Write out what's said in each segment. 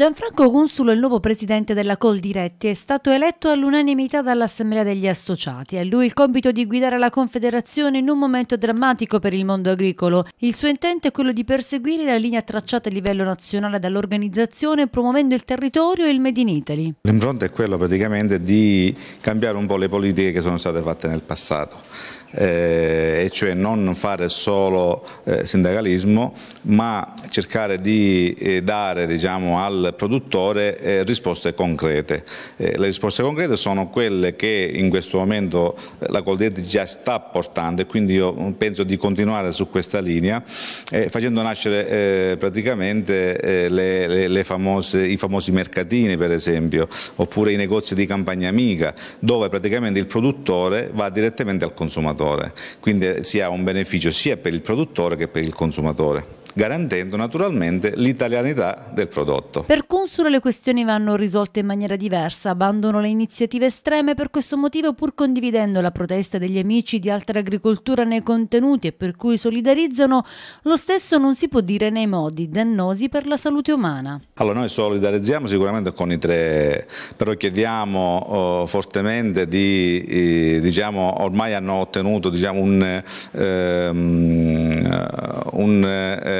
Gianfranco Consulo, il nuovo presidente della Coldiretti, è stato eletto all'unanimità dall'Assemblea degli Associati. A lui il compito di guidare la Confederazione in un momento drammatico per il mondo agricolo. Il suo intento è quello di perseguire la linea tracciata a livello nazionale dall'organizzazione, promuovendo il territorio e il Made in Italy. L'impronta è quello praticamente di cambiare un po' le politiche che sono state fatte nel passato eh, e cioè non fare solo eh, sindacalismo ma cercare di eh, dare diciamo, al produttore eh, risposte concrete. Eh, le risposte concrete sono quelle che in questo momento eh, la Coldetti già sta portando e quindi io mm, penso di continuare su questa linea facendo nascere praticamente le, le, le famose, i famosi mercatini per esempio oppure i negozi di campagna amica dove praticamente il produttore va direttamente al consumatore consumatore, quindi eh, si ha un beneficio sia per il produttore che per il consumatore garantendo naturalmente l'italianità del prodotto. Per Consure le questioni vanno risolte in maniera diversa, abbandono le iniziative estreme per questo motivo pur condividendo la protesta degli amici di altra agricoltura nei contenuti e per cui solidarizzano, lo stesso non si può dire nei modi dannosi per la salute umana. Allora noi solidarizziamo sicuramente con i tre, però chiediamo eh, fortemente di, eh, diciamo, ormai hanno ottenuto diciamo, un, ehm, eh, un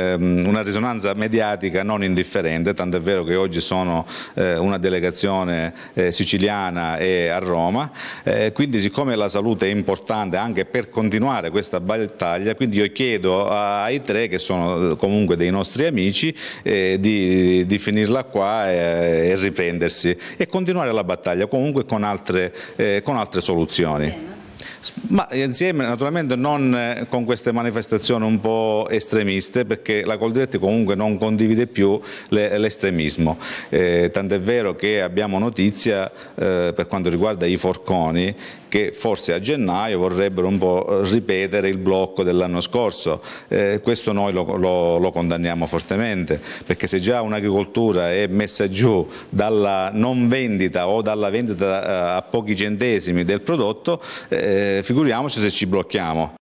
Ehm, una risonanza mediatica non indifferente, tanto è vero che oggi sono eh, una delegazione eh, siciliana e a Roma, eh, quindi siccome la salute è importante anche per continuare questa battaglia, quindi io chiedo ai tre che sono comunque dei nostri amici di, di finirla qua e, riprendersi e continuare la battaglia comunque con altre, con altre soluzioni. Ma insieme naturalmente non eh, con queste manifestazioni un po' estremiste perché la Coldiretti comunque non condivide più l'estremismo, eh, tant'è vero che abbiamo notizia eh, per quanto riguarda i forconi che forse a gennaio vorrebbero un po' ripetere il blocco dell'anno scorso, eh, questo noi lo, lo, lo, condanniamo fortemente perché se già un'agricoltura è messa giù dalla non vendita o dalla vendita eh, a pochi centesimi del prodotto eh, eh, figuriamoci se ci blocchiamo.